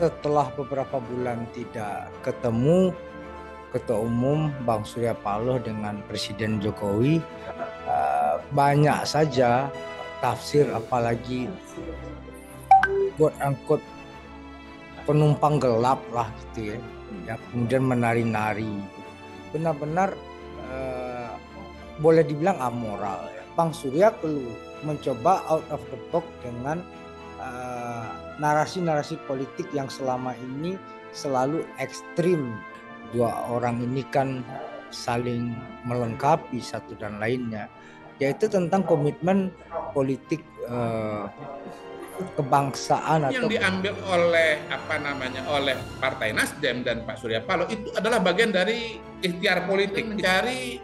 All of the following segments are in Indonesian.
setelah beberapa bulan tidak ketemu Ketua Umum Bang Surya Paloh dengan Presiden Jokowi eh, banyak saja tafsir apalagi buat angkut penumpang gelap lah gitu ya yang kemudian menari-nari benar-benar eh, boleh dibilang amoral Bang Surya perlu mencoba out of the box dengan eh, narasi-narasi politik yang selama ini selalu ekstrim. Dua orang ini kan saling melengkapi satu dan lainnya, yaitu tentang komitmen politik eh, kebangsaan yang atau diambil oleh apa namanya oleh Partai Nasdem dan Pak Surya Paloh itu adalah bagian dari ikhtiar politik mencari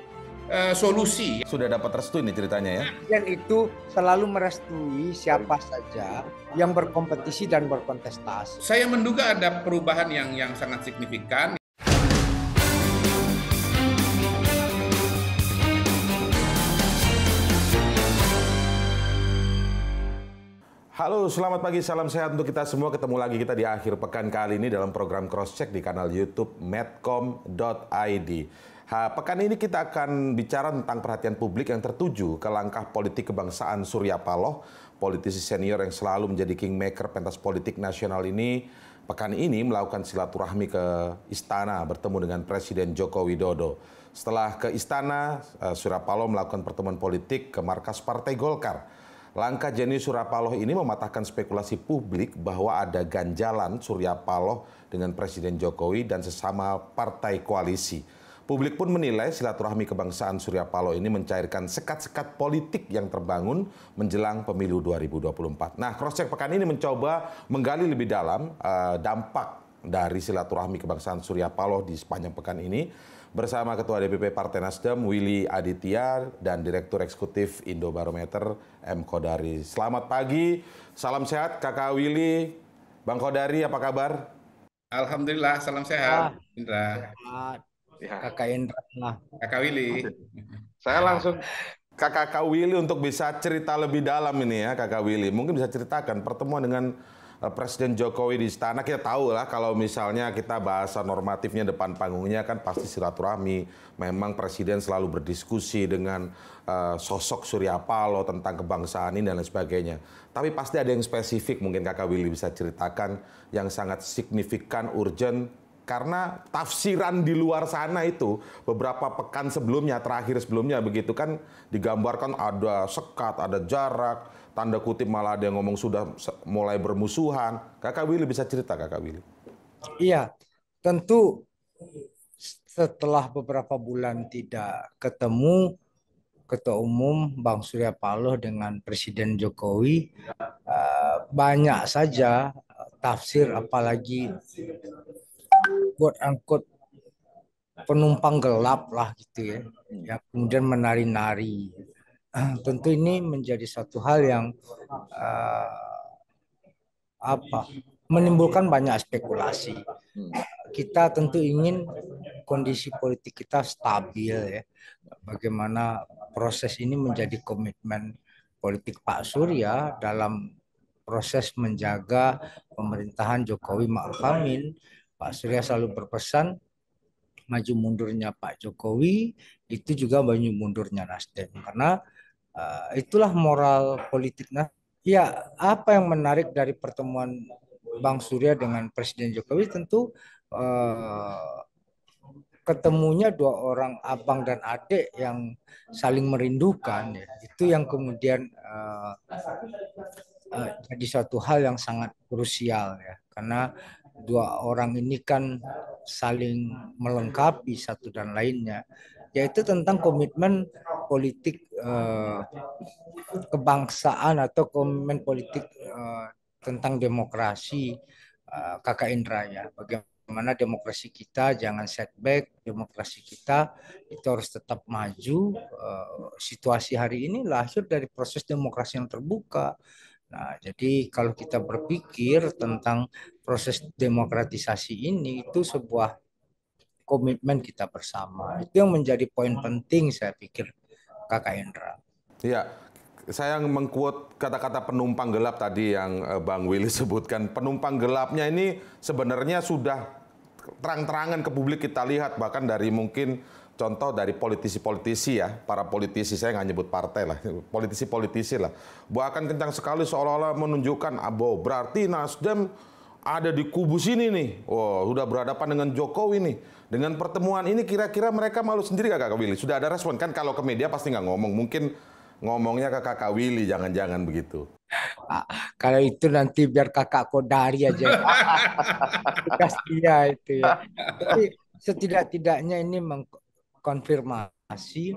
uh, solusi. Sudah dapat restu ini ceritanya ya? Dan itu selalu merestui siapa saja yang berkompetisi dan berkontestasi. Saya menduga ada perubahan yang yang sangat signifikan. Halo, selamat pagi, salam sehat untuk kita semua. Ketemu lagi kita di akhir pekan kali ini dalam program Cross Check di kanal YouTube medcom.id. Ha, pekan ini kita akan bicara tentang perhatian publik yang tertuju ke langkah politik kebangsaan Surya Paloh, politisi senior yang selalu menjadi kingmaker pentas politik nasional ini. Pekan ini melakukan silaturahmi ke istana bertemu dengan Presiden Joko Widodo. Setelah ke istana, eh, Surya Paloh melakukan pertemuan politik ke markas Partai Golkar. Langkah Jenny Surya Paloh ini mematahkan spekulasi publik bahwa ada ganjalan Surya Paloh dengan Presiden Jokowi dan sesama partai koalisi. Publik pun menilai silaturahmi kebangsaan Surya Paloh ini mencairkan sekat-sekat politik yang terbangun menjelang pemilu 2024. Nah, cross check pekan ini mencoba menggali lebih dalam uh, dampak dari silaturahmi kebangsaan Surya Paloh di sepanjang pekan ini bersama Ketua DPP Partai Nasdem Willy Aditya dan Direktur Eksekutif Indobarometer M Kodari. Selamat pagi, salam sehat Kakak Willy, Bang Kodari apa kabar? Alhamdulillah, salam sehat. Ah. Indra. Sehat. Ya. Kakak Indra lah. Kakak Willy. Saya langsung Kakak Willy untuk bisa cerita lebih dalam ini ya Kakak Willy. Mungkin bisa ceritakan pertemuan dengan eh, Presiden Jokowi di istana kita tahu lah kalau misalnya kita bahasa normatifnya depan panggungnya kan pasti silaturahmi. Memang Presiden selalu berdiskusi dengan eh, sosok Surya Paloh tentang kebangsaan ini dan lain sebagainya. Tapi pasti ada yang spesifik mungkin Kakak Willy bisa ceritakan yang sangat signifikan, urgent karena tafsiran di luar sana itu beberapa pekan sebelumnya terakhir sebelumnya begitu kan digambarkan ada sekat, ada jarak, tanda kutip malah ada yang ngomong sudah mulai bermusuhan. Kakak Willy bisa cerita Kakak Willy? Iya, tentu setelah beberapa bulan tidak ketemu Ketua Umum Bang Surya Paloh dengan Presiden Jokowi eh, banyak saja tafsir apalagi buat angkut penumpang gelap lah gitu ya ya kemudian menari-nari ah, tentu ini menjadi satu hal yang uh, apa menimbulkan banyak spekulasi hmm. kita tentu ingin kondisi politik kita stabil ya bagaimana proses ini menjadi komitmen politik Pak Surya dalam proses menjaga pemerintahan Jokowi Ma'ruf Amin Pak Surya selalu berpesan maju mundurnya Pak Jokowi itu juga maju mundurnya Nasdem karena uh, itulah moral politik nah ya apa yang menarik dari pertemuan Bang Surya dengan Presiden Jokowi tentu uh, ketemunya dua orang abang dan adik yang saling merindukan ya. itu yang kemudian uh, uh, jadi suatu hal yang sangat krusial ya karena dua orang ini kan saling melengkapi satu dan lainnya yaitu tentang komitmen politik eh, kebangsaan atau komitmen politik eh, tentang demokrasi eh, Kakak Indra ya bagaimana demokrasi kita jangan setback demokrasi kita itu harus tetap maju eh, situasi hari ini lahir dari proses demokrasi yang terbuka Nah, jadi kalau kita berpikir tentang proses demokratisasi ini itu sebuah komitmen kita bersama. Itu yang menjadi poin penting saya pikir Kakak Hendra. Iya, saya mengkuat kata-kata penumpang gelap tadi yang eh, Bang Willy sebutkan. Penumpang gelapnya ini sebenarnya sudah terang-terangan ke publik kita lihat bahkan dari mungkin contoh dari politisi-politisi ya, para politisi saya nggak nyebut partai lah, politisi-politisi lah, akan kencang sekali seolah-olah menunjukkan abo berarti Nasdem ada di kubu sini nih, wah wow, sudah berhadapan dengan Jokowi nih, dengan pertemuan ini kira-kira mereka malu sendiri gak Kak Willy? Sudah ada respon kan? Kalau ke media pasti nggak ngomong, mungkin ngomongnya ke Kakak Willy, jangan-jangan begitu. Ah, ah, kalau itu nanti biar kakak kodari aja. Kasih ya itu ya. Tapi setidak-tidaknya ini meng konfirmasi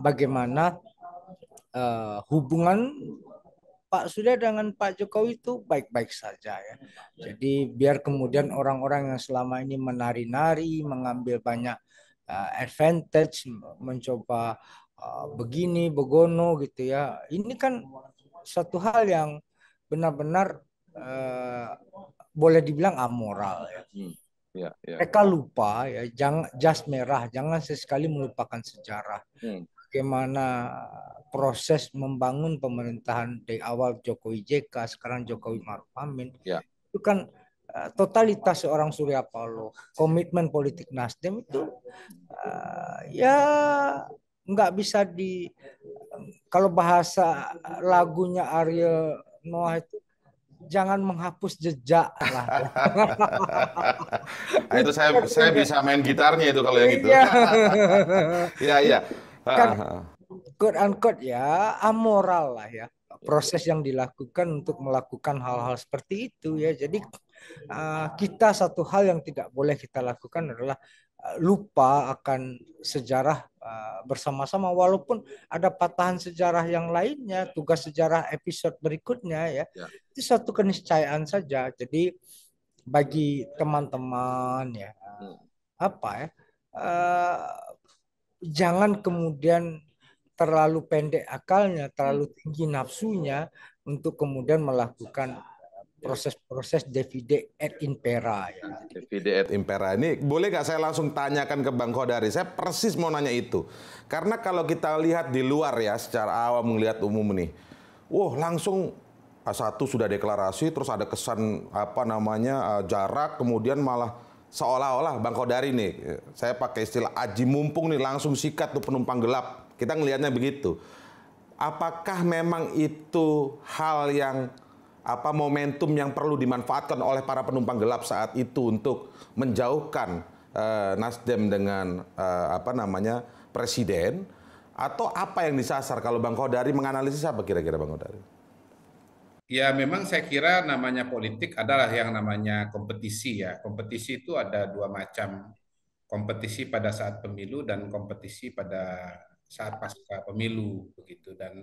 bagaimana uh, hubungan Pak Surya dengan Pak Jokowi itu baik-baik saja ya. Jadi biar kemudian orang-orang yang selama ini menari-nari, mengambil banyak uh, advantage, mencoba uh, begini, begono gitu ya. Ini kan satu hal yang benar-benar uh, boleh dibilang amoral ya. Hmm. Ya, ya, Mereka lupa ya, jangan jas merah, jangan sesekali melupakan sejarah. Hmm. Bagaimana proses membangun pemerintahan dari awal Jokowi JK, sekarang Jokowi Maruf Amin, ya. itu kan eh, totalitas seorang Surya Paloh, komitmen politik Nasdem itu uh, ya nggak bisa di kalau bahasa lagunya Ariel Noah itu jangan menghapus jejak lah. nah, itu saya saya bisa main gitarnya itu kalau yang itu. Iya iya, iya. Kan, ah, ah, ah. quote unquote ya amoral lah ya proses yang dilakukan untuk melakukan hal-hal seperti itu ya. Jadi uh, kita satu hal yang tidak boleh kita lakukan adalah lupa akan sejarah eh, bersama-sama walaupun ada patahan sejarah yang lainnya ya. tugas sejarah episode berikutnya ya, ya. itu satu keniscayaan saja jadi bagi teman-teman ya hmm. eh, apa ya uh, jangan kemudian terlalu pendek akalnya terlalu hmm. tinggi nafsunya untuk kemudian melakukan Iya. proses-proses divide et impera. Ya. Divide et impera ini boleh nggak saya langsung tanyakan ke Bang Kodari? Saya persis mau nanya itu karena kalau kita lihat di luar ya secara awam melihat umum nih, wah langsung A1 sudah deklarasi terus ada kesan apa namanya eh, jarak kemudian malah seolah-olah Bang Kodari nih saya pakai istilah aji mumpung nih langsung sikat tuh penumpang gelap kita ngelihatnya begitu apakah memang itu hal yang apa momentum yang perlu dimanfaatkan oleh para penumpang gelap saat itu untuk menjauhkan uh, Nasdem dengan uh, apa namanya presiden atau apa yang disasar kalau Bang Kodari menganalisis apa kira-kira Bang Kodari? Ya memang saya kira namanya politik adalah yang namanya kompetisi ya. Kompetisi itu ada dua macam. Kompetisi pada saat pemilu dan kompetisi pada saat pasca pemilu begitu dan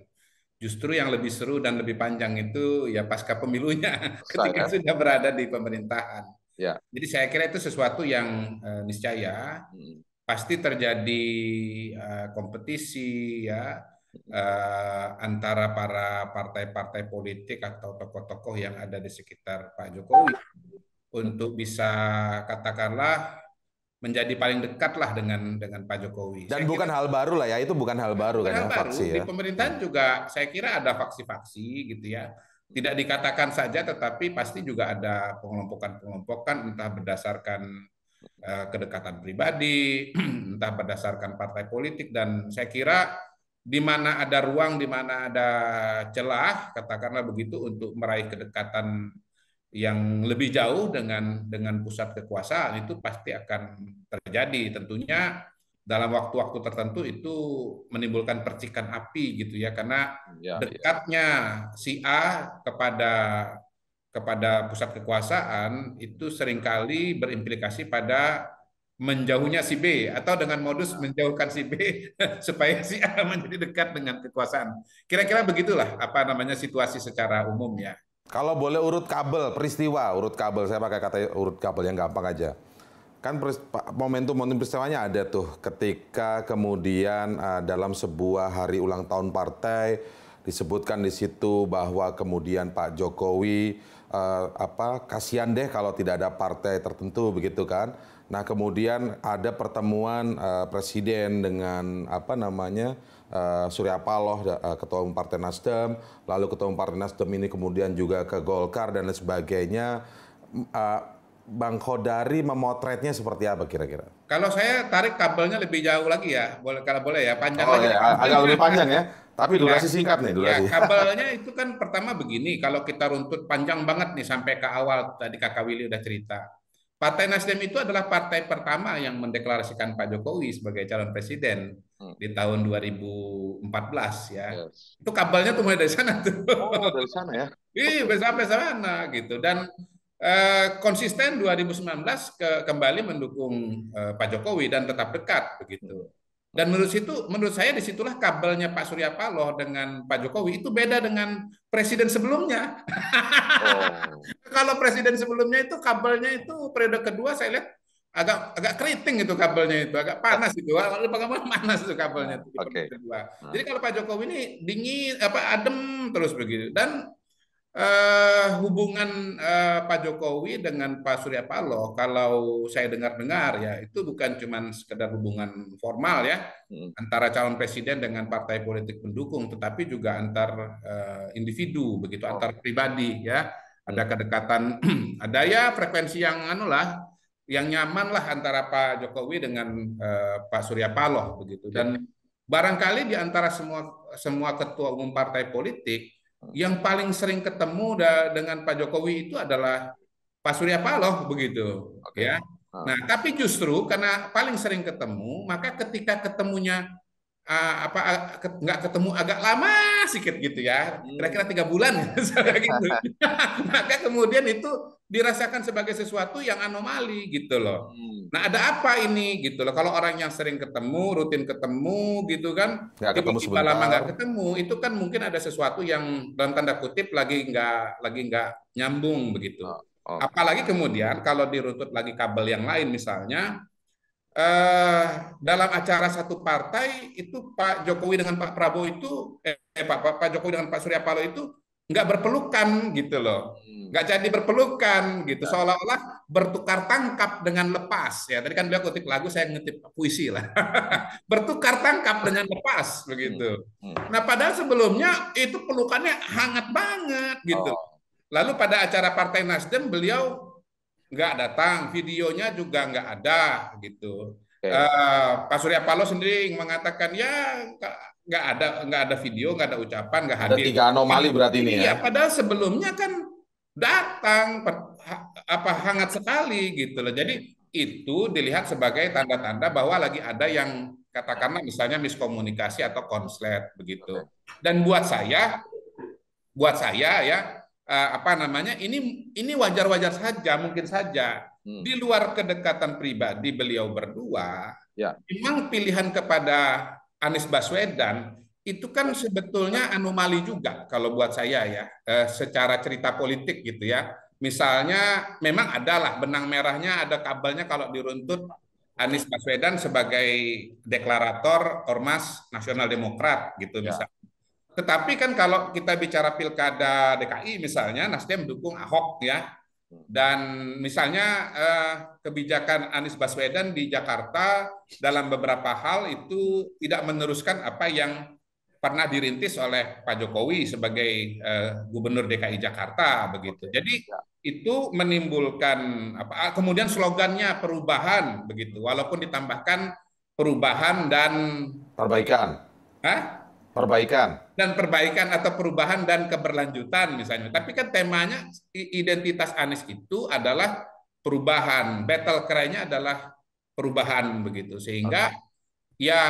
Justru yang lebih seru dan lebih panjang itu ya pasca pemilunya ketika sudah berada di pemerintahan. Ya. Jadi saya kira itu sesuatu yang uh, niscaya hmm. pasti terjadi uh, kompetisi ya uh, antara para partai-partai politik atau tokoh-tokoh yang ada di sekitar Pak Jokowi untuk bisa katakanlah menjadi paling dekat lah dengan dengan Pak Jokowi. Dan saya bukan kira, hal baru lah ya, itu bukan hal baru kan ya, ya. Di pemerintahan juga saya kira ada faksi-faksi gitu ya. Tidak dikatakan saja tetapi pasti juga ada pengelompokan-pengelompokan entah berdasarkan uh, kedekatan pribadi, entah berdasarkan partai politik dan saya kira di mana ada ruang, di mana ada celah, katakanlah begitu untuk meraih kedekatan yang lebih jauh dengan dengan pusat kekuasaan itu pasti akan terjadi tentunya dalam waktu-waktu tertentu itu menimbulkan percikan api gitu ya karena ya, ya. dekatnya ya. si A kepada kepada pusat kekuasaan itu seringkali berimplikasi pada menjauhnya si B atau dengan modus ya. menjauhkan si B supaya si A menjadi dekat dengan kekuasaan. Kira-kira begitulah apa namanya situasi secara umum ya. Kalau boleh urut kabel peristiwa, urut kabel saya pakai kata urut kabel yang gampang aja. Kan momentum momentum peristiwanya ada tuh ketika kemudian uh, dalam sebuah hari ulang tahun partai disebutkan di situ bahwa kemudian Pak Jokowi uh, apa kasihan deh kalau tidak ada partai tertentu begitu kan. Nah, kemudian ada pertemuan uh, presiden dengan apa namanya Eh, Surya Paloh, eh, ketua umum Partai Nasdem, lalu ketua umum Partai Nasdem ini kemudian juga ke Golkar dan lain sebagainya. Eh, Bang Khodari memotretnya seperti apa kira-kira? Kalau saya tarik kabelnya lebih jauh lagi ya, boleh kalau boleh ya, panjang oh, lagi. Ya, kabelnya. agak lebih panjang ya, tapi ya. durasi singkat nih durasi. Ya, kabelnya itu kan pertama begini, kalau kita runtut panjang banget nih sampai ke awal tadi Kakak Willy udah cerita. Partai Nasdem itu adalah partai pertama yang mendeklarasikan Pak Jokowi sebagai calon presiden. Hmm. di tahun 2014 ya. Yes. Itu kabelnya tuh mulai dari sana tuh. Oh, dari sana ya. Iya, sampai sana gitu dan eh, konsisten 2019 ke, kembali mendukung eh, Pak Jokowi dan tetap dekat begitu. Hmm. Dan menurut situ, menurut saya disitulah kabelnya Pak Surya Paloh dengan Pak Jokowi itu beda dengan presiden sebelumnya. Oh. Kalau presiden sebelumnya itu kabelnya itu periode kedua saya lihat agak agak keriting itu kabelnya itu agak panas itu kalau bagaimana panas itu kabelnya itu okay. kedua hmm. jadi kalau Pak Jokowi ini dingin apa adem terus begitu dan eh, hubungan eh, Pak Jokowi dengan Pak Surya Paloh kalau saya dengar-dengar ya itu bukan cuma sekedar hubungan formal ya hmm. antara calon presiden dengan partai politik pendukung tetapi juga antar eh, individu begitu oh. antar pribadi ya ada hmm. kedekatan ada ya frekuensi yang anu lah yang nyaman lah antara Pak Jokowi dengan eh, Pak Surya Paloh begitu dan iya. barangkali di antara semua semua ketua umum partai politik yang paling sering ketemu da, dengan Pak Jokowi itu adalah Pak Surya Paloh begitu okay. ya ah. nah tapi justru karena paling sering ketemu maka ketika ketemunya uh, apa ah, nggak ketemu agak lama sedikit gitu ya hmm. kira-kira tiga bulan gitu maka kemudian itu dirasakan sebagai sesuatu yang anomali gitu loh. Hmm. Nah ada apa ini gitu loh. Kalau orang yang sering ketemu, rutin ketemu gitu kan, tiba-tiba lama nggak ketemu, itu kan mungkin ada sesuatu yang dalam tanda kutip lagi nggak lagi nggak nyambung begitu. Oh, oh. Apalagi kemudian kalau dirutut lagi kabel yang lain misalnya, eh, dalam acara satu partai itu Pak Jokowi dengan Pak Prabowo itu, eh, eh Pak Pak, Pak Jokowi dengan Pak Surya Paloh itu nggak berpelukan gitu loh hmm. nggak jadi berpelukan gitu iya. seolah-olah bertukar tangkap dengan lepas ya tadi kan beliau kutip lagu saya ngetip puisi lah bertukar tangkap dengan lepas begitu hmm. Hmm. nah padahal sebelumnya itu pelukannya hangat banget gitu oh. lalu pada acara partai Nasdem beliau nggak datang videonya juga nggak ada gitu Okay. Uh, eh, Pak Surya Paloh sendiri mengatakan ya nggak ada nggak ada video nggak ada ucapan nggak hadir. Ada tiga anomali iya, berarti ini ya. Iya, padahal sebelumnya kan datang apa hangat sekali gitu loh. Jadi itu dilihat sebagai tanda-tanda bahwa lagi ada yang katakanlah misalnya miskomunikasi atau konslet begitu. Dan buat saya, buat saya ya eh, apa namanya ini ini wajar-wajar saja mungkin saja hmm. di luar kedekatan pribadi beliau berdua, ya. memang pilihan kepada Anies Baswedan itu kan ya. sebetulnya anomali juga kalau buat saya ya, eh, secara cerita politik gitu ya. Misalnya memang adalah benang merahnya ada kabelnya kalau diruntut Anies Baswedan sebagai deklarator ormas Nasional Demokrat gitu ya. misalnya. Tetapi kan kalau kita bicara pilkada DKI misalnya Nasdem dukung Ahok ya dan misalnya eh, kebijakan Anies Baswedan di Jakarta dalam beberapa hal itu tidak meneruskan apa yang pernah dirintis oleh Pak Jokowi sebagai eh, Gubernur DKI Jakarta begitu. Jadi itu menimbulkan apa ah, kemudian slogannya perubahan begitu walaupun ditambahkan perubahan dan perbaikan. Hah? Perbaikan dan perbaikan atau perubahan dan keberlanjutan misalnya. Tapi kan temanya identitas Anies itu adalah perubahan, battle cry-nya adalah perubahan begitu. Sehingga okay. ya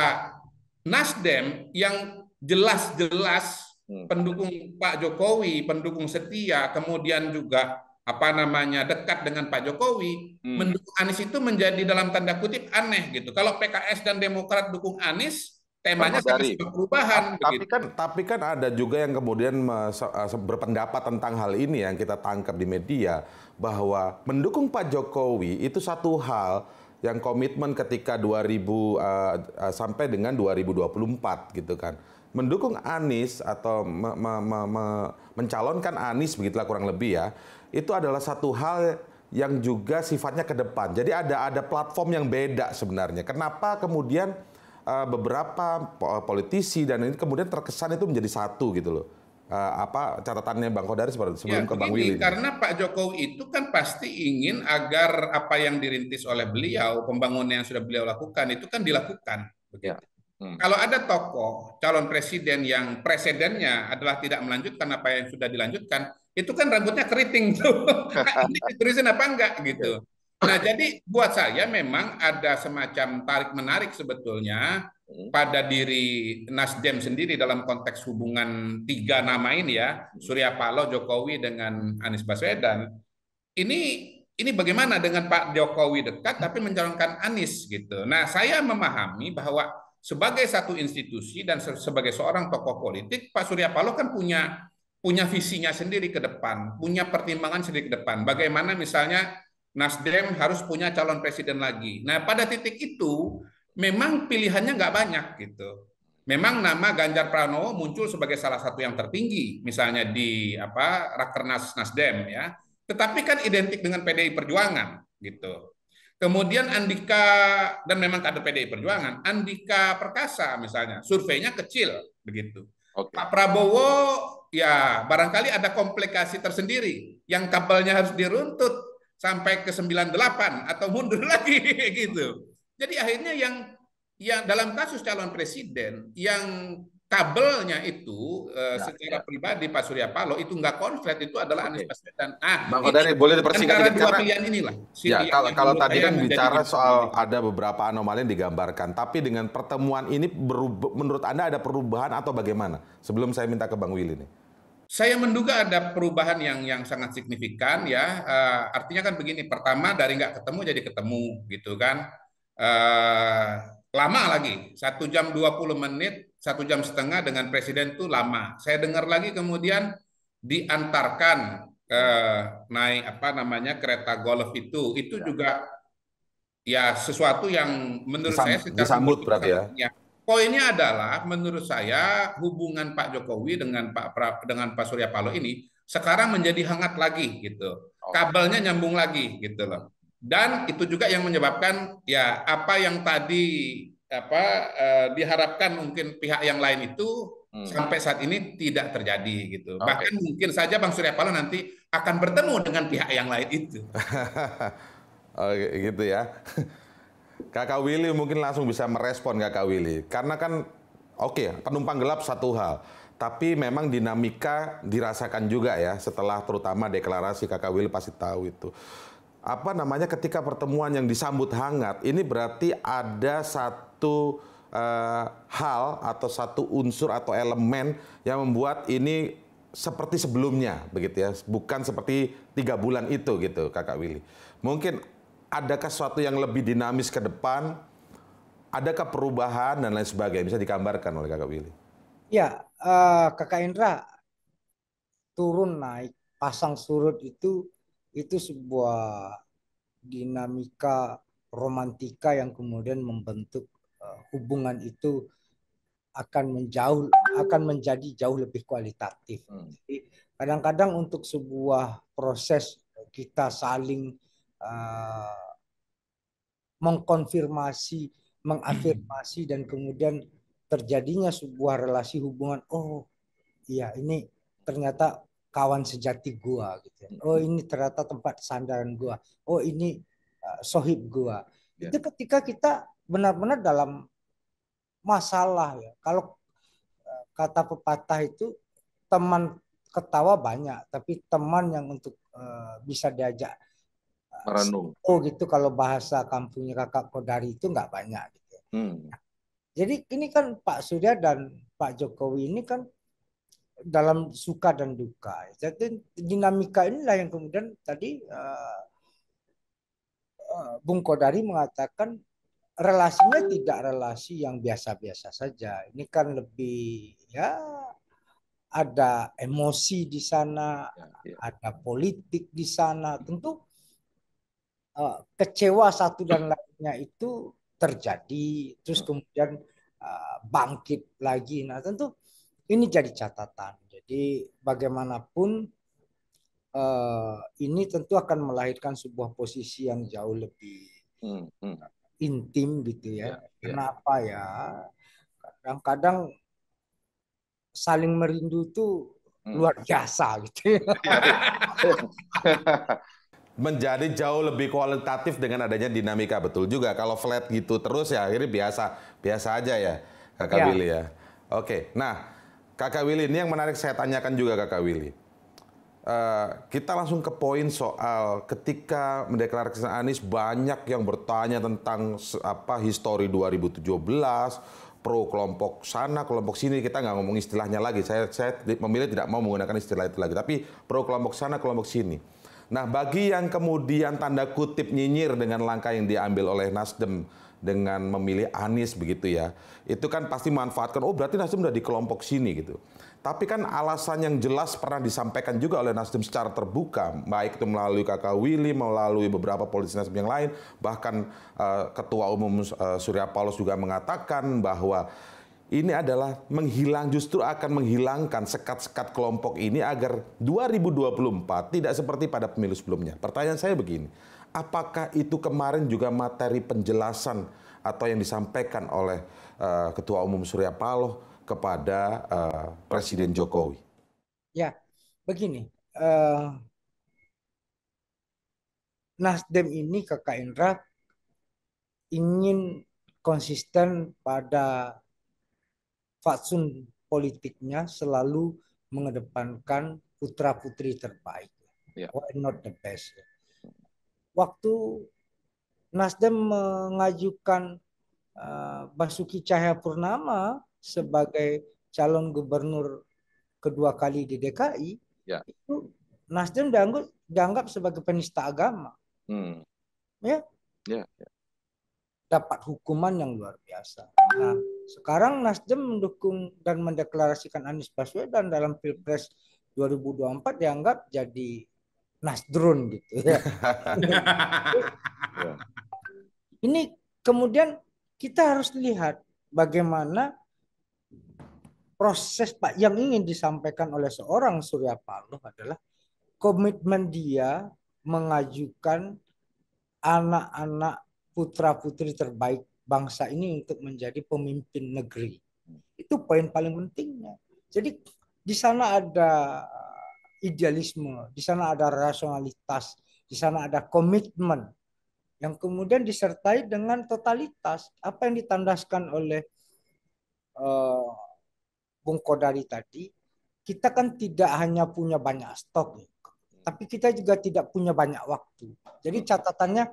Nasdem yang jelas-jelas hmm. pendukung Pak Jokowi, pendukung setia, kemudian juga apa namanya dekat dengan Pak Jokowi, hmm. mendukung Anies itu menjadi dalam tanda kutip aneh gitu. Kalau PKS dan Demokrat dukung Anies, temanya dari perubahan. Tapi begitu. kan, tapi kan ada juga yang kemudian eh, berpendapat tentang hal ini yang kita tangkap di media bahwa mendukung Pak Jokowi itu satu hal yang komitmen ketika 2000 eh, eh, sampai dengan 2024 gitu kan. Mendukung Anies atau me, me, me, me, mencalonkan Anies begitulah kurang lebih ya. Itu adalah satu hal yang juga sifatnya ke depan. Jadi ada ada platform yang beda sebenarnya. Kenapa kemudian uh, beberapa politisi dan ini kemudian terkesan itu menjadi satu gitu loh. Uh, apa catatannya Bang Kodari ya, sebelum ya, ke Bang Willy? Karena Pak Jokowi itu kan pasti ingin agar apa yang dirintis oleh beliau, pembangunan yang sudah beliau lakukan itu kan dilakukan. Ya. Hmm. Kalau ada tokoh calon presiden yang presidennya adalah tidak melanjutkan apa yang sudah dilanjutkan, itu kan rambutnya keriting tuh. ini diterusin apa enggak gitu. Ya. Nah, jadi buat saya memang ada semacam tarik-menarik sebetulnya hmm. pada diri Nasdem sendiri dalam konteks hubungan tiga nama ini ya, hmm. Surya Paloh, Jokowi dengan Anies Baswedan. Ini ini bagaimana dengan Pak Jokowi dekat tapi mencalonkan Anies gitu. Nah, saya memahami bahwa sebagai satu institusi dan sebagai seorang tokoh politik, Pak Surya Paloh kan punya punya visinya sendiri ke depan, punya pertimbangan sendiri ke depan. Bagaimana misalnya Nasdem harus punya calon presiden lagi. Nah, pada titik itu memang pilihannya nggak banyak gitu. Memang nama Ganjar Pranowo muncul sebagai salah satu yang tertinggi, misalnya di apa Rakernas Nasdem ya. Tetapi kan identik dengan PDI Perjuangan gitu. Kemudian Andika dan memang kader PDI Perjuangan, Andika Perkasa misalnya, surveinya kecil begitu. Okay. Pak Prabowo ya barangkali ada komplikasi tersendiri yang kabelnya harus diruntut sampai ke 98 atau mundur lagi gitu. Jadi akhirnya yang yang dalam kasus calon presiden yang kabelnya itu eh, ya, secara ya. pribadi Pak Surya Paloh itu nggak konflik itu adalah Anies Baswedan. Ah, Bang Kodari boleh dipersingkat dikit dua pilihan inilah. Si ya, kalau, kalau tadi kan bicara soal ada beberapa anomali yang digambarkan, tapi dengan pertemuan ini menurut Anda ada perubahan atau bagaimana? Sebelum saya minta ke Bang Willy nih. Saya menduga ada perubahan yang yang sangat signifikan ya. Uh, artinya kan begini, pertama dari nggak ketemu jadi ketemu gitu kan. Uh, lama lagi, satu jam 20 menit, satu jam setengah dengan presiden itu lama. Saya dengar lagi kemudian diantarkan ke eh, naik apa namanya kereta golf itu, itu ya. juga ya sesuatu yang menurut Disam, saya secara disambut berarti ya. ya poinnya adalah menurut saya hubungan Pak Jokowi dengan Pak pra, dengan Pak Surya Paloh ini sekarang menjadi hangat lagi gitu. Kabelnya nyambung lagi gitu loh. Dan itu juga yang menyebabkan ya apa yang tadi apa eh, diharapkan mungkin pihak yang lain itu hmm. sampai saat ini tidak terjadi gitu. Okay. Bahkan mungkin saja Bang Surya Paloh nanti akan bertemu dengan pihak yang lain itu. Oke, oh, gitu ya. Kakak Willy mungkin langsung bisa merespon Kakak Willy. Karena kan oke, okay, penumpang gelap satu hal. Tapi memang dinamika dirasakan juga ya setelah terutama deklarasi Kakak Willy pasti tahu itu. Apa namanya ketika pertemuan yang disambut hangat, ini berarti ada satu uh, hal atau satu unsur atau elemen yang membuat ini seperti sebelumnya begitu ya bukan seperti tiga bulan itu gitu kakak Willy mungkin adakah sesuatu yang lebih dinamis ke depan? Adakah perubahan dan lain sebagainya bisa digambarkan oleh Kakak Willy? Ya, uh, Kakak Indra turun naik pasang surut itu itu sebuah dinamika romantika yang kemudian membentuk uh, hubungan itu akan menjauh akan menjadi jauh lebih kualitatif. Hmm. kadang-kadang untuk sebuah proses kita saling Eh, mengkonfirmasi, mengafirmasi dan kemudian terjadinya sebuah relasi hubungan. Oh, iya ini ternyata kawan sejati gua gitu. Ya. Oh, ini ternyata tempat sandaran gua. Oh, ini uh, sohib gua. Yeah. Itu ketika kita benar-benar dalam masalah ya. Kalau eh, kata pepatah itu teman ketawa banyak, tapi teman yang untuk uh, bisa diajak merenung. Oh gitu kalau bahasa kampungnya kakak Kodari itu nggak banyak gitu. Hmm. Jadi ini kan Pak Surya dan Pak Jokowi ini kan dalam suka dan duka. Jadi dinamika inilah yang kemudian tadi uh, Bung Kodari mengatakan relasinya tidak relasi yang biasa-biasa saja. Ini kan lebih ya ada emosi di sana, ya, ya. ada politik di sana. Tentu Eh, kecewa satu dan lainnya itu terjadi terus hmm. kemudian eh, bangkit lagi nah tentu ini jadi catatan jadi bagaimanapun eh, ini tentu akan melahirkan sebuah posisi yang jauh lebih hmm, hmm. intim gitu ya, iya, iya. kenapa ya kadang-kadang saling merindu tuh luar biasa gitu ya. iya, menjadi jauh lebih kualitatif dengan adanya dinamika betul juga kalau flat gitu terus ya akhirnya biasa biasa aja ya kakak ya. Willy ya oke nah kakak Willy ini yang menarik saya tanyakan juga kakak Willy uh, kita langsung ke poin soal ketika mendeklarasikan Anies banyak yang bertanya tentang apa histori 2017 pro kelompok sana, kelompok sini kita nggak ngomong istilahnya lagi. Saya saya memilih tidak mau menggunakan istilah itu lagi. Tapi pro kelompok sana, kelompok sini. Nah, bagi yang kemudian tanda kutip nyinyir dengan langkah yang diambil oleh Nasdem dengan memilih Anies begitu ya, itu kan pasti manfaatkan. Oh, berarti Nasdem sudah di kelompok sini gitu. Tapi kan alasan yang jelas pernah disampaikan juga oleh Nasdem secara terbuka, baik itu melalui Kakak Willy, melalui beberapa politisi Nasdem yang lain, bahkan uh, Ketua Umum uh, Surya Paloh juga mengatakan bahwa ini adalah menghilang justru akan menghilangkan sekat-sekat kelompok ini agar 2024 tidak seperti pada pemilu sebelumnya. Pertanyaan saya begini, apakah itu kemarin juga materi penjelasan atau yang disampaikan oleh uh, Ketua Umum Surya Paloh kepada uh, Presiden Jokowi? Ya, begini. Uh, Nasdem ini Kakak Indra ingin konsisten pada fatsun politiknya selalu mengedepankan putra putri terbaik. Yeah. Why not the best? Waktu Nasdem mengajukan uh, Basuki Cahayapurnama sebagai calon gubernur kedua kali di DKI, yeah. itu Nasdem dianggap, dianggap sebagai penista agama. Hmm. Ya. Yeah. Yeah dapat hukuman yang luar biasa. Nah, sekarang Nasdem mendukung dan mendeklarasikan Anies Baswedan dalam Pilpres 2024 dianggap jadi Nasdrun gitu ya. Ini kemudian kita harus lihat bagaimana proses Pak yang ingin disampaikan oleh seorang Surya Paloh adalah komitmen dia mengajukan anak-anak putra-putri terbaik bangsa ini untuk menjadi pemimpin negeri. Itu poin paling pentingnya. Jadi di sana ada uh, idealisme, di sana ada rasionalitas, di sana ada komitmen yang kemudian disertai dengan totalitas apa yang ditandaskan oleh uh, Bung Kodari tadi kita kan tidak hanya punya banyak stok tapi kita juga tidak punya banyak waktu jadi catatannya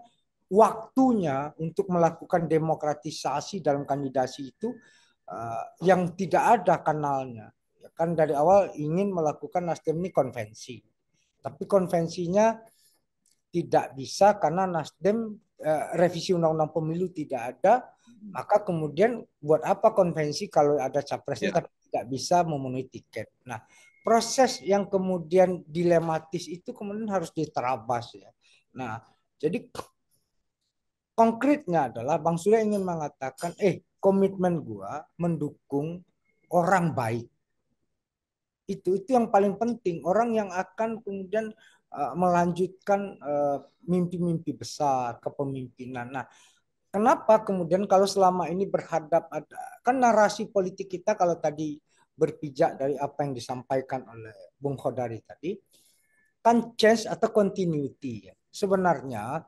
waktunya untuk melakukan demokratisasi dalam kandidasi itu uh, yang tidak ada kanalnya. Ya kan dari awal ingin melakukan Nasdem ini konvensi. Tapi konvensinya tidak bisa karena Nasdem uh, revisi undang-undang pemilu tidak ada, maka kemudian buat apa konvensi kalau ada capresnya ya. tapi tidak bisa memenuhi tiket. Nah, proses yang kemudian dilematis itu kemudian harus diterabas ya. Nah, jadi konkretnya adalah Bang Surya ingin mengatakan, eh komitmen gua mendukung orang baik. Itu itu yang paling penting, orang yang akan kemudian uh, melanjutkan eh, mimpi-mimpi uh, besar kepemimpinan. Nah, kenapa kemudian kalau selama ini berhadap ada kan narasi politik kita kalau tadi berpijak dari apa yang disampaikan oleh Bung Khodari tadi, kan change atau continuity. Ya. Sebenarnya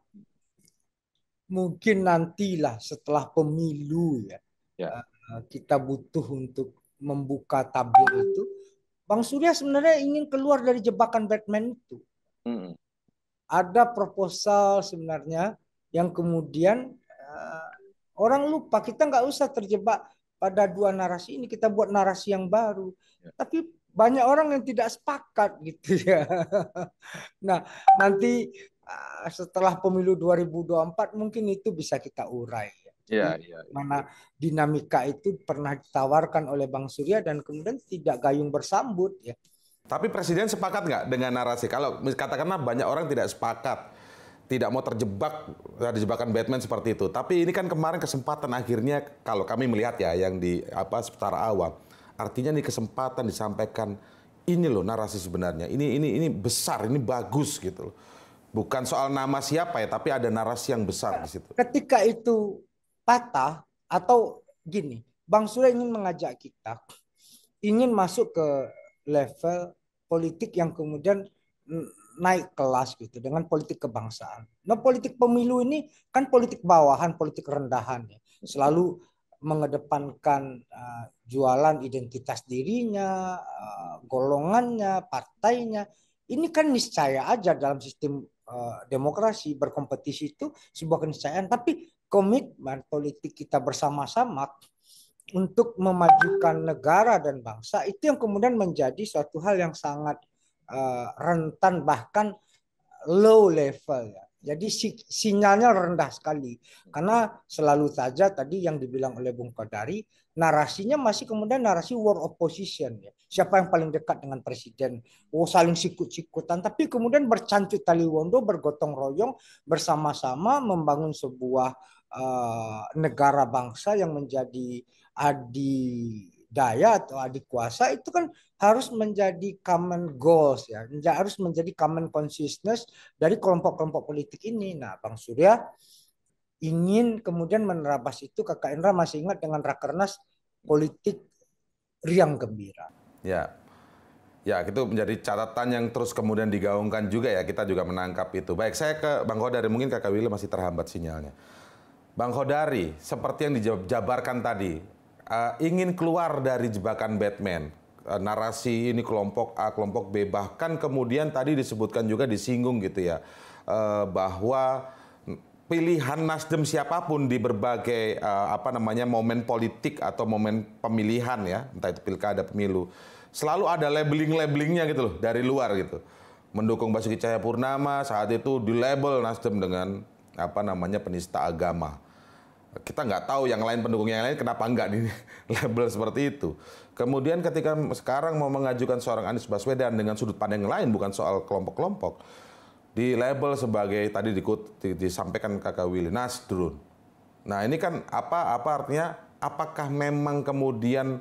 mungkin nantilah setelah pemilu ya, ya. Eh, kita butuh untuk membuka tabir itu. Bang Surya sebenarnya ingin keluar dari jebakan Batman itu. Hmm. Ada proposal sebenarnya yang kemudian uh, orang lupa kita nggak usah terjebak pada dua narasi ini kita buat narasi yang baru. Ya. Tapi banyak orang yang tidak sepakat gitu ya. nah nanti Eh, setelah pemilu 2024 mungkin itu bisa kita urai. Ya, ya, ya. Mana dinamika itu pernah ditawarkan oleh Bang Surya dan kemudian tidak gayung bersambut ya. Tapi presiden sepakat nggak dengan narasi? Kalau katakanlah banyak orang tidak sepakat, tidak mau terjebak eh, jebakan Batman seperti itu. Tapi ini kan kemarin kesempatan akhirnya kalau kami melihat ya yang di apa secara awam, artinya ini kesempatan disampaikan ini loh narasi sebenarnya. Ini ini ini besar, ini bagus gitu loh Bukan soal nama siapa ya, tapi ada narasi yang besar di situ. Ketika itu patah atau gini, Bang Surya ingin mengajak kita ingin masuk ke level politik yang kemudian naik kelas gitu dengan politik kebangsaan. Nah politik pemilu ini kan politik bawahan, politik rendahan ya. Selalu mengedepankan uh, jualan identitas dirinya, uh, golongannya, partainya. Ini kan niscaya aja dalam sistem Eh, demokrasi berkompetisi itu sebuah keniscayaan tapi komitmen politik kita bersama-sama untuk memajukan negara dan bangsa itu yang kemudian menjadi suatu hal yang sangat eh, rentan bahkan low level ya jadi sinyalnya rendah sekali karena selalu saja tadi yang dibilang oleh Bung Kodari narasinya masih kemudian narasi war opposition ya. Siapa yang paling dekat dengan presiden? Oh saling sikut-sikutan tapi kemudian bercancut tali wondo bergotong royong bersama-sama membangun sebuah uh, negara bangsa yang menjadi adi daya atau adik kuasa itu kan harus menjadi common goals ya, harus menjadi common consciousness dari kelompok-kelompok politik ini. Nah, Bang Surya ingin kemudian menerapas itu Kakak Indra masih ingat dengan Rakernas politik riang gembira. Ya. Ya, itu menjadi catatan yang terus kemudian digaungkan juga ya. Kita juga menangkap itu. Baik, saya ke Bang Kodari. Mungkin Kakak Willy masih terhambat sinyalnya. Bang Kodari, seperti yang dijabarkan tadi, uh, ingin keluar dari jebakan Batman uh, narasi ini kelompok A kelompok B bahkan kemudian tadi disebutkan juga disinggung gitu ya uh, bahwa pilihan Nasdem siapapun di berbagai uh, apa namanya momen politik atau momen pemilihan ya entah itu pilkada pemilu selalu ada labeling-labelingnya gitu loh dari luar gitu mendukung Basuki Cahayapurnama saat itu di label Nasdem dengan apa namanya penista agama kita nggak tahu yang lain pendukungnya yang lain kenapa nggak di label seperti itu. Kemudian ketika sekarang mau mengajukan seorang Anies Baswedan dengan sudut pandang lain bukan soal kelompok-kelompok di label sebagai tadi dikut, disampaikan Kakak Willy Nasdrun. Nah ini kan apa apa artinya apakah memang kemudian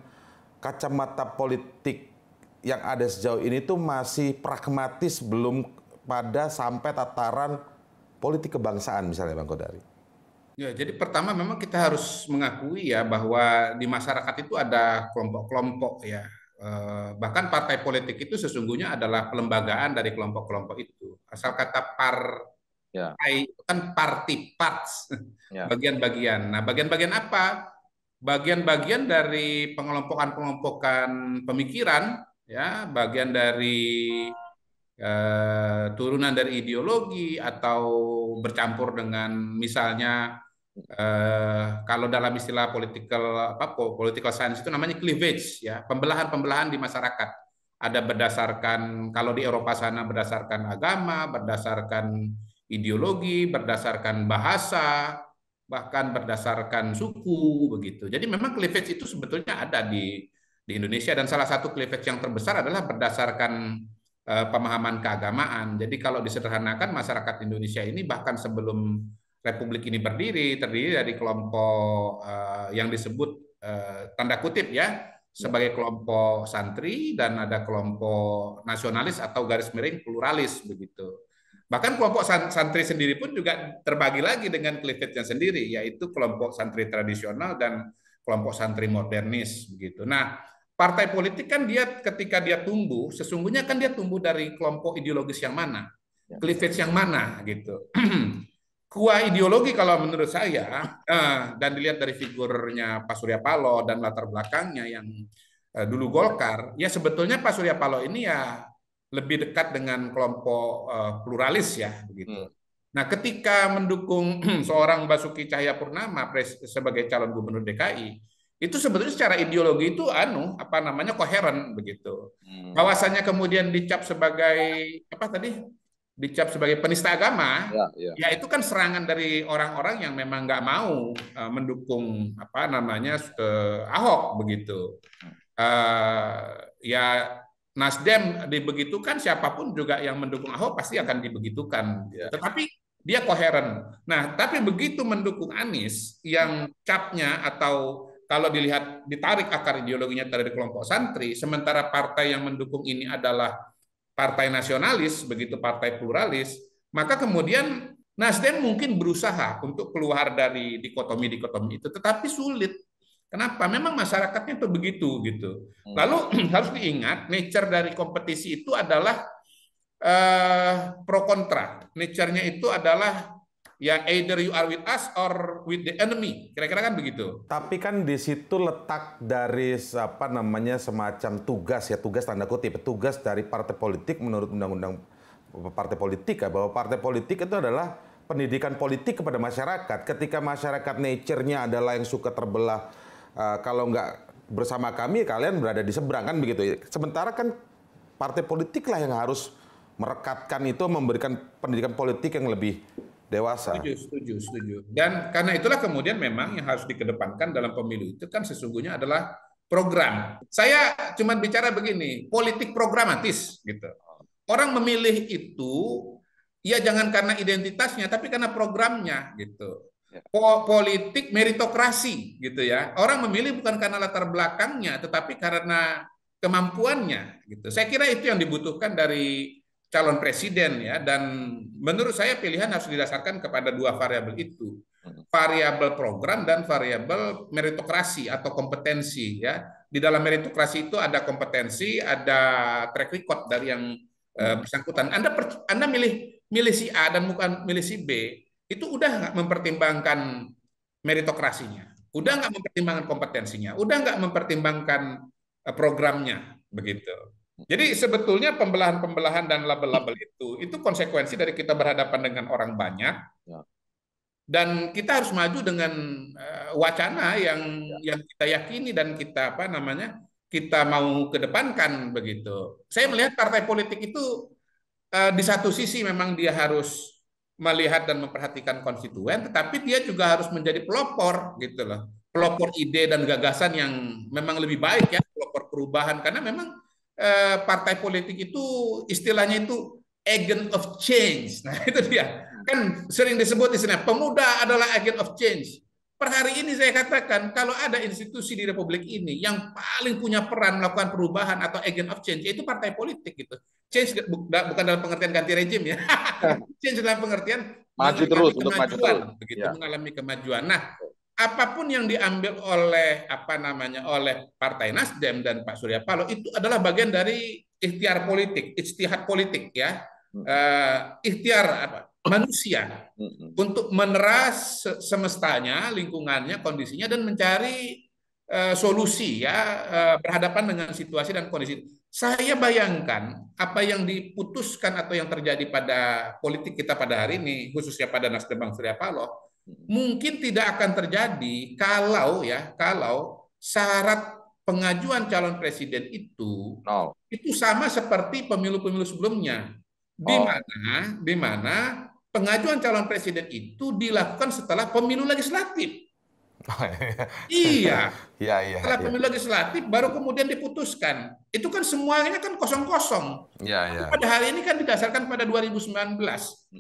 kacamata politik yang ada sejauh ini tuh masih pragmatis belum pada sampai tataran politik kebangsaan misalnya Bang Kodari. Ya, jadi pertama memang kita harus mengakui ya bahwa di masyarakat itu ada kelompok-kelompok ya. Eh, bahkan partai politik itu sesungguhnya adalah pelembagaan dari kelompok-kelompok itu. Asal kata par ya. itu kan party parts, ya. bagian-bagian. Nah, bagian-bagian apa? Bagian-bagian dari pengelompokan-pengelompokan pemikiran, ya, bagian dari eh, turunan dari ideologi atau bercampur dengan misalnya Uh, kalau dalam istilah political apa political science itu namanya cleavage ya pembelahan-pembelahan di masyarakat ada berdasarkan kalau di Eropa sana berdasarkan agama berdasarkan ideologi berdasarkan bahasa bahkan berdasarkan suku begitu jadi memang cleavage itu sebetulnya ada di di Indonesia dan salah satu cleavage yang terbesar adalah berdasarkan uh, pemahaman keagamaan jadi kalau disederhanakan masyarakat Indonesia ini bahkan sebelum Republik ini berdiri terdiri dari kelompok uh, yang disebut uh, tanda kutip ya sebagai kelompok santri dan ada kelompok nasionalis atau garis miring pluralis begitu. Bahkan kelompok santri sendiri pun juga terbagi lagi dengan klifetnya sendiri yaitu kelompok santri tradisional dan kelompok santri modernis begitu. Nah, partai politik kan dia ketika dia tumbuh sesungguhnya kan dia tumbuh dari kelompok ideologis yang mana? Ya. cleavage yang mana gitu kuah ideologi kalau menurut saya eh, dan dilihat dari figurnya Pak Surya Paloh dan latar belakangnya yang eh, dulu Golkar, ya sebetulnya Pak Surya Paloh ini ya lebih dekat dengan kelompok eh, pluralis ya begitu. Hmm. Nah, ketika mendukung seorang Basuki Cahaya Cahayapurnama sebagai calon gubernur DKI, itu sebetulnya secara ideologi itu anu apa namanya koheren begitu. Hmm. Bahwasanya kemudian dicap sebagai apa tadi dicap sebagai penista agama, ya, ya. ya itu kan serangan dari orang-orang yang memang nggak mau uh, mendukung apa namanya uh, Ahok begitu. Uh, ya Nasdem dibegitukan siapapun juga yang mendukung Ahok pasti akan dibegitukan. Ya. Tetapi dia koheren. Nah, tapi begitu mendukung Anies yang capnya atau kalau dilihat ditarik akar ideologinya dari kelompok santri, sementara partai yang mendukung ini adalah partai nasionalis, begitu partai pluralis, maka kemudian Nasdem mungkin berusaha untuk keluar dari dikotomi-dikotomi itu, tetapi sulit. Kenapa? Memang masyarakatnya itu begitu gitu. Hmm. Lalu harus diingat, nature dari kompetisi itu adalah uh, pro kontra. Nature-nya itu adalah ya either you are with us or with the enemy. Kira-kira kan begitu. Tapi kan di situ letak dari apa namanya semacam tugas ya, tugas tanda kutip, tugas dari partai politik menurut undang-undang partai politik ya bahwa partai politik itu adalah pendidikan politik kepada masyarakat. Ketika masyarakat nature-nya adalah yang suka terbelah uh, kalau nggak bersama kami kalian berada di seberang kan begitu. Sementara kan partai politik lah yang harus merekatkan itu memberikan pendidikan politik yang lebih dewasa. Setuju, setuju, setuju. Dan karena itulah kemudian memang yang harus dikedepankan dalam pemilu itu kan sesungguhnya adalah program. Saya cuma bicara begini, politik programatis gitu. Orang memilih itu ya jangan karena identitasnya tapi karena programnya gitu. Ya. Po politik meritokrasi gitu ya. Orang memilih bukan karena latar belakangnya tetapi karena kemampuannya gitu. Saya kira itu yang dibutuhkan dari calon presiden ya dan menurut saya pilihan harus didasarkan kepada dua variabel itu hmm. variabel program dan variabel meritokrasi atau kompetensi ya di dalam meritokrasi itu ada kompetensi ada track record dari yang eh, hmm. bersangkutan Anda per, Anda milih milih si A dan bukan milih si B itu udah nggak mempertimbangkan meritokrasinya udah nggak mempertimbangkan kompetensinya udah nggak mempertimbangkan eh, programnya begitu jadi sebetulnya pembelahan-pembelahan dan label-label itu itu konsekuensi dari kita berhadapan dengan orang banyak ya. dan kita harus maju dengan eh, wacana yang ya. yang kita yakini dan kita apa namanya kita mau kedepankan begitu. Saya ya. melihat partai politik itu eh, di satu sisi memang dia harus melihat dan memperhatikan konstituen, tetapi dia juga harus menjadi pelopor gitu loh, pelopor ide dan gagasan yang memang lebih baik ya, pelopor perubahan karena memang Eh, partai politik itu istilahnya itu agent of change. Nah, itu dia. Kan sering disebut di istilah pemuda adalah agent of change. Per hari ini saya katakan kalau ada institusi di Republik ini yang paling punya peran melakukan perubahan atau agent of change itu partai politik gitu. Change bukan dalam pengertian ganti rejim ya. change dalam pengertian maju terus untuk maju Begitu ya. mengalami kemajuan. Nah, apapun yang diambil oleh apa namanya oleh Partai Nasdem dan Pak Surya Paloh itu adalah bagian dari ikhtiar politik, ijtihad politik ya. Uh, ikhtiar apa? manusia hmm. untuk meneras semestanya, lingkungannya, kondisinya dan mencari uh, solusi ya uh, berhadapan dengan situasi dan kondisi. Saya bayangkan apa yang diputuskan atau yang terjadi pada politik kita pada hari ini khususnya pada Nasdem Bang Surya Paloh mungkin tidak akan terjadi kalau ya kalau syarat pengajuan calon presiden itu no. itu sama seperti pemilu-pemilu sebelumnya oh. di mana di mana pengajuan calon presiden itu dilakukan setelah pemilu legislatif. iya. Iya, iya. Setelah ya. pemilu legislatif baru kemudian diputuskan. Itu kan semuanya kan kosong-kosong. Iya, iya. Pada hari ini kan didasarkan pada 2019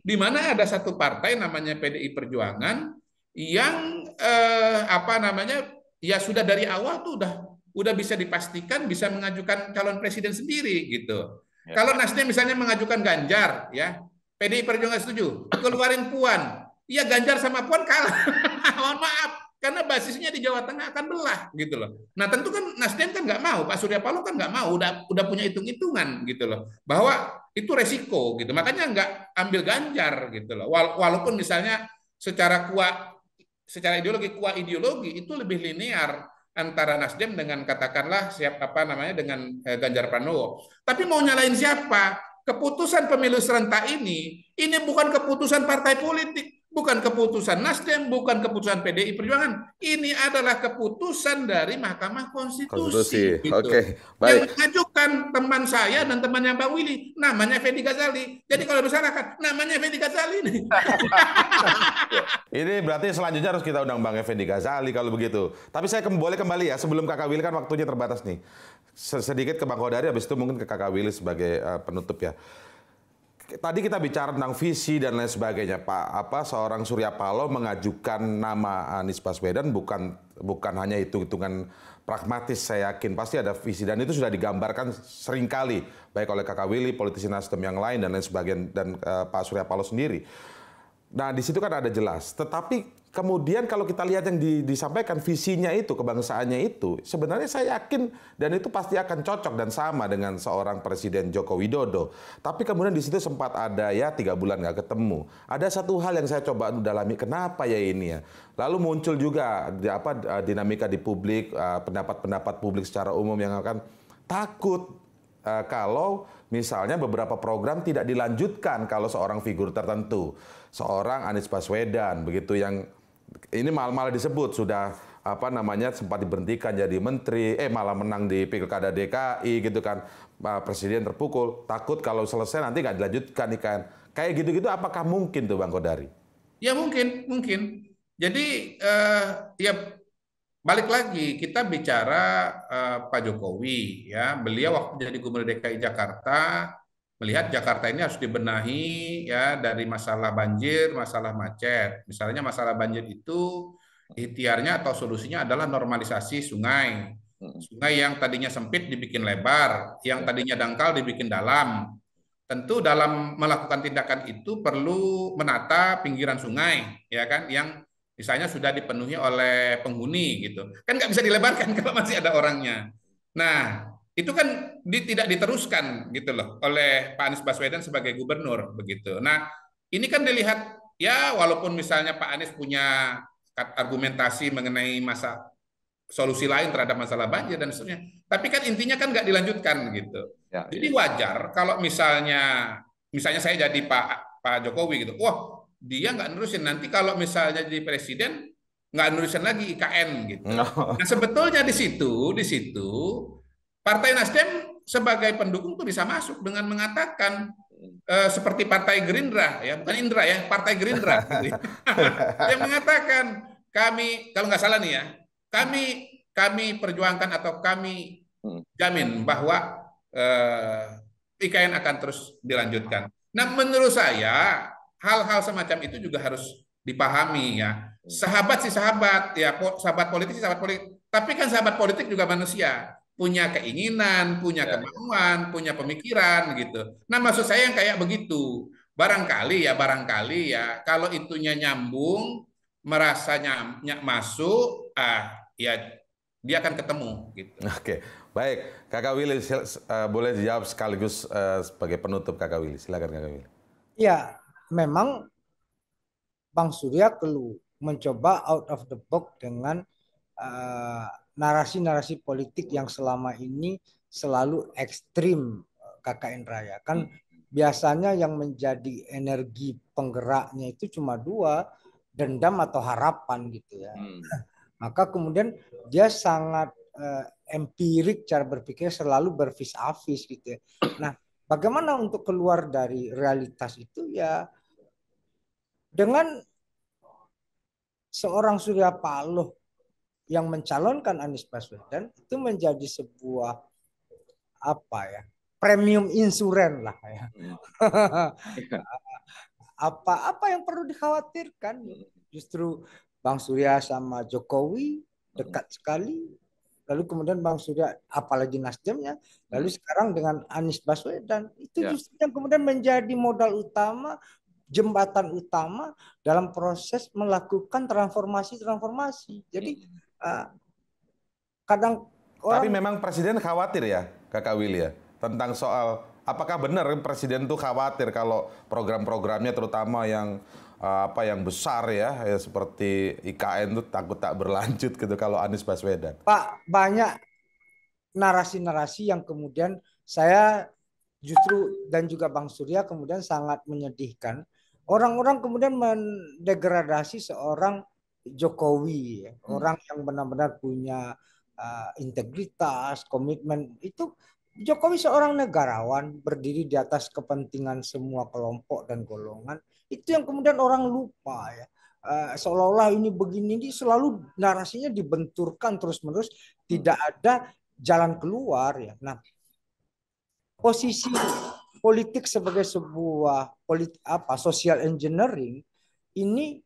di mana ada satu partai namanya PDI Perjuangan yang eh, apa namanya ya sudah dari awal tuh udah udah bisa dipastikan bisa mengajukan calon presiden sendiri gitu. Ya. Kalau Nasdem misalnya mengajukan Ganjar ya, PDI Perjuangan setuju. Keluarin Puan. Iya Ganjar sama Puan kalah. Mohon maaf karena basisnya di Jawa Tengah akan belah gitu loh. Nah tentu kan Nasdem kan nggak mau, Pak Surya Paloh kan nggak mau, udah udah punya hitung hitungan gitu loh, bahwa itu resiko gitu. Makanya nggak ambil Ganjar gitu loh. Walaupun misalnya secara kuat secara ideologi kuat ideologi itu lebih linear antara Nasdem dengan katakanlah siap apa namanya dengan eh, Ganjar Pranowo. Tapi mau nyalain siapa? Keputusan pemilu serentak ini ini bukan keputusan partai politik, bukan keputusan Nasdem, bukan keputusan PDI Perjuangan. Ini adalah keputusan dari Mahkamah Konstitusi. Konstitusi. Gitu. Oke, okay. baik. Yang mengajukan teman saya dan temannya Bang Willy, namanya Fendi Ghazali. Jadi kalau disalahkan, namanya Fendi Ghazali nih. ini berarti selanjutnya harus kita undang Bang Fendi Ghazali kalau begitu. Tapi saya boleh kembali ya, sebelum Kakak Willy kan waktunya terbatas nih. Sedikit ke Bang Kodari, habis itu mungkin ke Kakak Willy sebagai uh, penutup ya tadi kita bicara tentang visi dan lain sebagainya, Pak. Apa seorang Surya Paloh mengajukan nama Anies Baswedan bukan bukan hanya hitung-hitungan pragmatis saya yakin pasti ada visi dan itu sudah digambarkan seringkali baik oleh Kakak Willy, politisi Nasdem yang lain dan lain sebagainya dan uh, Pak Surya Paloh sendiri. Nah, di situ kan ada jelas. Tetapi kemudian kalau kita lihat yang disampaikan visinya itu, kebangsaannya itu, sebenarnya saya yakin dan itu pasti akan cocok dan sama dengan seorang Presiden Joko Widodo. Tapi kemudian di situ sempat ada ya tiga bulan nggak ketemu. Ada satu hal yang saya coba dalami, kenapa ya ini ya? Lalu muncul juga di, apa eh, dinamika di publik, eh, pendapat-pendapat publik secara umum yang akan takut uh, kalau Misalnya beberapa program tidak dilanjutkan kalau seorang figur tertentu, seorang Anies Baswedan begitu yang ini malah malah disebut sudah apa namanya sempat diberhentikan jadi menteri, eh malah menang di pilkada DKI gitu kan, ah, presiden terpukul, takut kalau selesai nanti nggak dilanjutkan ikan. Kayak gitu-gitu apakah mungkin tuh Bang Kodari? Ya mungkin, mungkin. Jadi eh, ya balik lagi kita bicara uh, Pak Jokowi ya beliau waktu jadi gubernur DKI Jakarta melihat Jakarta ini harus dibenahi ya dari masalah banjir masalah macet misalnya masalah banjir itu ikhtiarnya atau solusinya adalah normalisasi sungai hmm. sungai yang tadinya sempit dibikin lebar yang ya. tadinya dangkal dibikin dalam tentu dalam melakukan tindakan itu perlu menata pinggiran sungai ya kan yang misalnya sudah dipenuhi oleh penghuni gitu kan nggak bisa dilebarkan kalau masih ada orangnya nah itu kan di, tidak diteruskan gitu loh oleh Pak Anies Baswedan sebagai gubernur begitu nah ini kan dilihat ya walaupun misalnya Pak Anies punya argumentasi mengenai masa solusi lain terhadap masalah banjir dan seterusnya tapi kan intinya kan nggak dilanjutkan gitu ya, jadi ya. wajar kalau misalnya misalnya saya jadi Pak Pak Jokowi gitu wah dia nggak nerusin. Nanti kalau misalnya jadi presiden, nggak nerusin lagi IKN gitu. No. Oh. Nah sebetulnya di situ, di situ Partai Nasdem sebagai pendukung tuh bisa masuk dengan mengatakan e, seperti Partai Gerindra ya, bukan Indra ya, Partai Gerindra gitu. yang mengatakan kami kalau nggak salah nih ya, kami kami perjuangkan atau kami jamin bahwa e, eh, IKN akan terus dilanjutkan. Nah menurut saya hal-hal semacam itu juga harus dipahami ya. Sahabat si sahabat ya, sahabat politik si sahabat politik. Tapi kan sahabat politik juga manusia, punya keinginan, punya ya. kemauan, punya pemikiran gitu. Nah, maksud saya yang kayak begitu. Barangkali ya, barangkali ya, kalau itunya nyambung, merasa nyam, masuk, ah ya dia akan ketemu gitu. Oke. Baik, Kakak Willy uh, boleh dijawab sekaligus uh, sebagai penutup Kakak Willy. Silakan Kakak Willy. Ya, memang Bang Surya perlu mencoba out of the box dengan eh, narasi-narasi uh, politik yang selama ini selalu ekstrim eh, KKN Raya. Kan hmm. biasanya yang menjadi energi penggeraknya itu cuma dua, dendam atau harapan gitu ya. Hmm. Maka kemudian dia sangat uh, empirik cara berpikir selalu bervis afis gitu ya. Nah, bagaimana untuk keluar dari realitas itu ya dengan seorang Surya Paloh yang mencalonkan Anies Baswedan itu menjadi sebuah apa ya premium insuren lah ya hmm. apa apa yang perlu dikhawatirkan justru Bang Surya sama Jokowi dekat hmm. sekali lalu kemudian Bang Surya apalagi Nasdemnya lalu hmm. sekarang dengan Anies Baswedan itu ya. justru yang kemudian menjadi modal utama jembatan utama dalam proses melakukan transformasi-transformasi. Jadi uh, kadang orang... Tapi memang presiden khawatir ya, Kakak Willy ya, tentang soal apakah benar presiden tuh khawatir kalau program-programnya terutama yang eh, apa yang besar ya, ya seperti IKN itu takut tak berlanjut gitu kalau Anies Baswedan. Pak, banyak narasi-narasi yang kemudian saya justru dan juga Bang Surya kemudian sangat menyedihkan Orang-orang kemudian mendegradasi seorang Jokowi, ya. orang yang benar-benar punya uh, integritas, komitmen itu Jokowi seorang negarawan berdiri di atas kepentingan semua kelompok dan golongan itu yang kemudian orang lupa ya eh, seolah-olah ini begini ini selalu narasinya dibenturkan terus-menerus hmm. tidak ada jalan keluar ya nah posisi politik sebagai sebuah polit, apa social engineering ini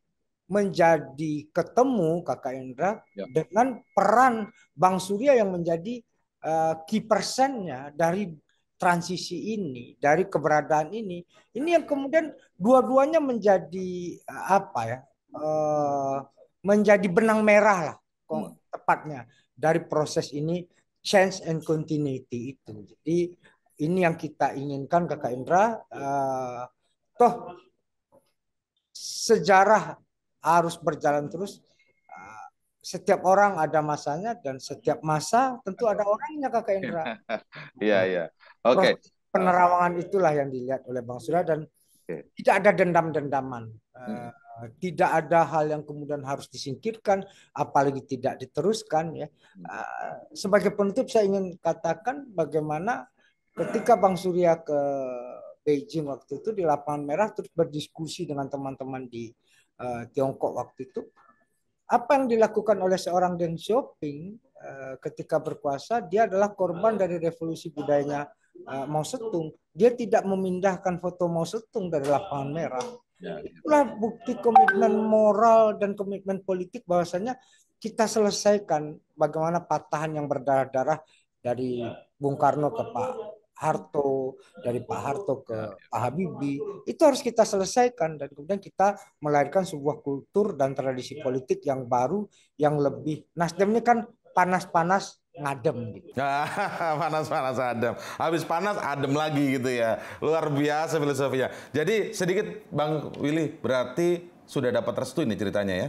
menjadi ketemu Kakak Indra ya. dengan peran Bang Surya yang menjadi uh, key persennya dari transisi ini, dari keberadaan ini. Ini yang kemudian dua-duanya menjadi eh, apa ya? Eh, menjadi benang merah lah hmm. tepatnya dari proses ini change and continuity itu. Jadi ini yang kita inginkan Kakak Indra. Uh, toh sejarah harus berjalan terus. Eh, setiap orang ada masanya dan setiap masa tentu ada orangnya Kakak Indra. Iya, iya. Oke. Penerawangan itulah yang dilihat oleh Bang Surya dan okay. tidak ada dendam-dendaman. Eh, hmm tidak ada hal yang kemudian harus disingkirkan, apalagi tidak diteruskan ya. Hmm. Sebagai penutup saya ingin katakan bagaimana ketika Bang Surya ke Beijing waktu itu di lapangan merah terus berdiskusi dengan teman-teman di uh, Tiongkok waktu itu apa yang dilakukan oleh seorang Deng Xiaoping uh, ketika berkuasa dia adalah korban dari revolusi budayanya uh, Mao Zedong dia tidak memindahkan foto Mao Zedong dari lapangan merah itulah bukti komitmen moral dan komitmen politik bahwasanya kita selesaikan bagaimana patahan yang berdarah-darah dari Bung Karno ke Pak Harto, dari Pak oh, Harto ke iya, iya. Pak Habibie, itu harus kita selesaikan dan kemudian kita melahirkan sebuah kultur dan tradisi iya. politik yang baru, yang lebih. Nasdem ini kan panas-panas ngadem gitu. Panas-panas adem. Habis panas adem lagi gitu ya. Luar biasa filosofinya. Jadi sedikit Bang Willy berarti sudah dapat restu ini ceritanya ya?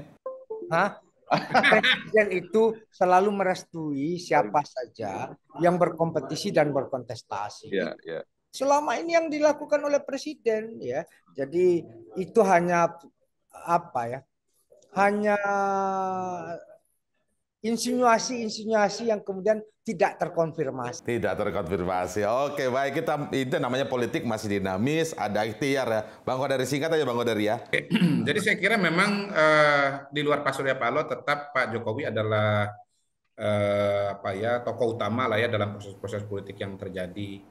Hah? Presiden itu selalu merestui siapa saja yang berkompetisi dan berkontestasi. Ya, ya. Selama ini yang dilakukan oleh presiden ya. Jadi itu hanya apa ya? Hanya insinuasi-insinuasi yang kemudian tidak terkonfirmasi. Tidak terkonfirmasi. Oke, baik kita itu namanya politik masih dinamis, ada ikhtiar ya. Bang dari singkat aja Bang dari ya. Oke. Jadi saya kira memang uh, di luar Pak Surya Paloh tetap Pak Jokowi adalah uh, apa ya tokoh utama lah ya dalam proses-proses politik yang terjadi.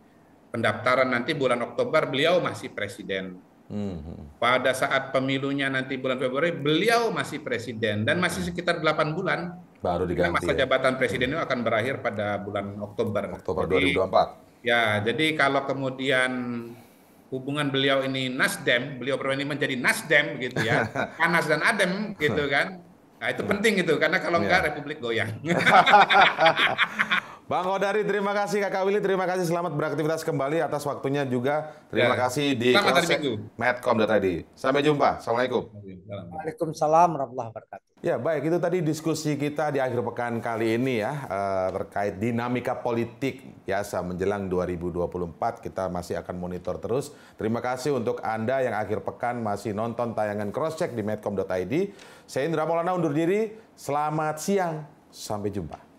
Pendaftaran nanti bulan Oktober beliau masih presiden Mm-hmm. Pada saat pemilunya nanti bulan Februari, beliau masih presiden dan masih mm-hmm. sekitar 8 bulan. Baru diganti. Masa ya. jabatan mm-hmm. presiden itu akan berakhir pada bulan Oktober. Oktober jadi, 2024. Ya, jadi kalau kemudian hubungan beliau ini Nasdem, beliau berdua ini menjadi Nasdem gitu ya, panas dan adem gitu kan. Nah, itu penting gitu karena kalau iya. enggak Republik goyang. Bang Kodari, terima kasih. Kakak Willy, terima kasih. Selamat beraktivitas kembali atas waktunya juga. Terima ya. kasih di Medcom tadi. Sampai jumpa. Assalamualaikum. Waalaikumsalam warahmatullahi wabarakatuh. Ya, baik. Itu tadi diskusi kita di akhir pekan kali ini ya eh, terkait dinamika politik biasa menjelang 2024. Kita masih akan monitor terus. Terima kasih untuk Anda yang akhir pekan masih nonton tayangan crosscheck di medcom.id. Saya Indra Maulana undur diri. Selamat siang. Sampai jumpa.